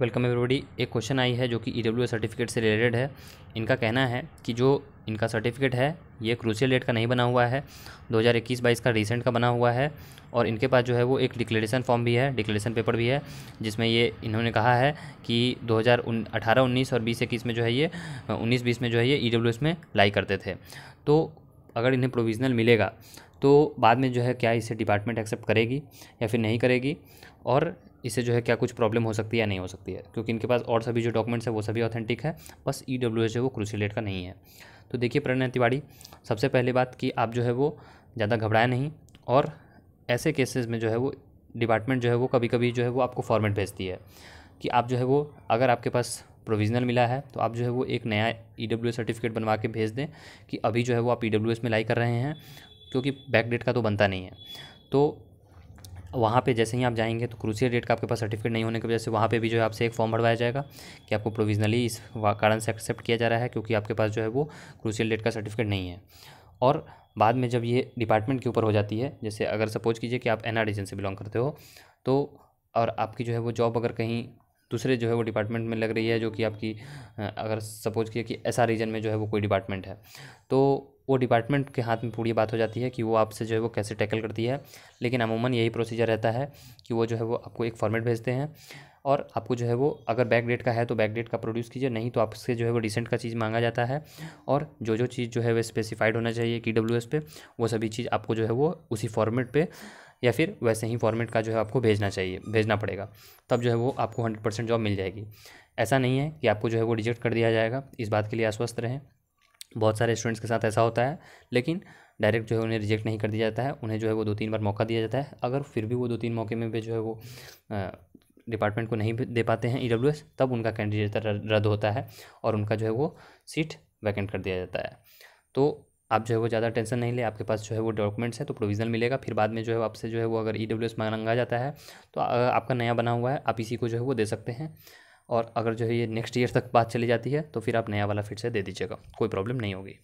welcome everybody एक question आई है जो कि ई e सर्टिफिकेट से रिलेटेड है इनका कहना है कि जो इनका सर्टिफिकेट है ये क्रूशियल डेट का नहीं बना हुआ है 2021-22 का रिसेंट का बना हुआ है और इनके पास जो है वो एक डिक्लेरेशन फॉर्म भी है डिक्लेरेशन पेपर भी है जिसमें ये इन्होंने कहा है कि 2018 19 और बीस इक्कीस में जो है ये उन्नीस बीस में जो है ये ई e में लाई करते थे तो अगर इन्हें प्रोविज़नल मिलेगा तो बाद में जो है क्या इसे डिपार्टमेंट एक्सेप्ट करेगी या फिर नहीं करेगी और इसे जो है क्या कुछ प्रॉब्लम हो सकती है या नहीं हो सकती है क्योंकि इनके पास और सभी जो डॉक्यूमेंट्स e है वो सभी ऑथेंटिक है बस ई डब्ल्यू एच है वो क्रूसीलेट का नहीं है तो देखिए प्रणय तिवाड़ी सबसे पहली बात कि आप जो है वो ज़्यादा घबराए नहीं और ऐसे केसेस में जो है वो डिपार्टमेंट जो है वो कभी कभी जो है वो आपको फॉर्मेट भेजती है कि आप जो है वो अगर आपके पास प्रोविजनल मिला है तो आप जो है वो एक नया ई डब्ल्यू सर्टिफिकेट बनवा के भेज दें कि अभी जो है वो आप ई डब्ल्यू एस में लाई कर रहे हैं क्योंकि बैक डेट का तो बनता नहीं है तो वहाँ पे जैसे ही आप जाएंगे तो क्रूसियल डेट का आपके पास सर्टिफिकेट नहीं होने की वजह से वहाँ पे भी जो है आपसे एक फॉर्म भरवाया जाएगा कि आपको प्रोविजनली इस कारण से एक्सेप्ट किया जा रहा है क्योंकि आपके पास जो है वो क्रूसियल डेट का सर्टिफिकेट नहीं है और बाद में जब ये डिपार्टमेंट के ऊपर हो जाती है जैसे अगर सपोज कीजिए कि आप एन से बिलोंग करते हो तो और आपकी जो है वो जॉब अगर कहीं दूसरे जो है वो डिपार्टमेंट में लग रही है जो कि आपकी अगर सपोज किया कि ऐसा रीजन में जो है वो कोई डिपार्टमेंट है तो वो डिपार्टमेंट के हाथ में पूरी बात हो जाती है कि वो आपसे जो है वो कैसे टैकल करती है लेकिन अमूमन यही प्रोसीजर रहता है कि वो जो है वो आपको एक फॉर्मेट भेजते हैं और आपको जो है वो अगर बैक डेट का है तो बैक डेट का प्रोड्यूस कीजिए नहीं तो आपसे जो है वो डिसेंट का चीज़ मांगा जाता है और जो जो चीज़ जो है वो स्पेसिफाइड होना चाहिए की डब्ल्यू एस पे वो सभी चीज़ आपको जो है वो उसी फॉर्मेट पे या फिर वैसे ही फॉर्मेट का जो है आपको भेजना चाहिए भेजना पड़ेगा तब जो है वो आपको हंड्रेड परसेंट जॉब मिल जाएगी ऐसा नहीं है कि आपको जो है वो रिजेक्ट कर दिया जाएगा इस बात के लिए आश्वस्त रहें बहुत सारे स्टूडेंट्स के साथ ऐसा होता है लेकिन डायरेक्ट जो है उन्हें रिजेक्ट नहीं कर दिया जाता है उन्हें जो है वो दो तीन बार मौका दिया जाता है अगर फिर भी वो दो तीन मौके में भी जो है वो डिपार्टमेंट को नहीं दे पाते हैं ई e तब उनका कैंडिडेट रद्द होता है और उनका जो है वो सीट वैकेंट कर दिया जाता है तो आप जो है वो ज़्यादा टेंशन नहीं ले आपके पास जो है वो डॉक्यूमेंट्स है तो प्रोविजनल मिलेगा फिर बाद में जो है आपसे जो है वो अगर ई e डब्ल्यू एस मांगा जाता है तो आपका नया बना हुआ है आप इसी को जो है वो दे सकते हैं और अगर जो है ये नेक्स्ट ईयर तक बात चली जाती है तो फिर आप नया वाला फिर से दे दीजिएगा कोई प्रॉब्लम नहीं होगी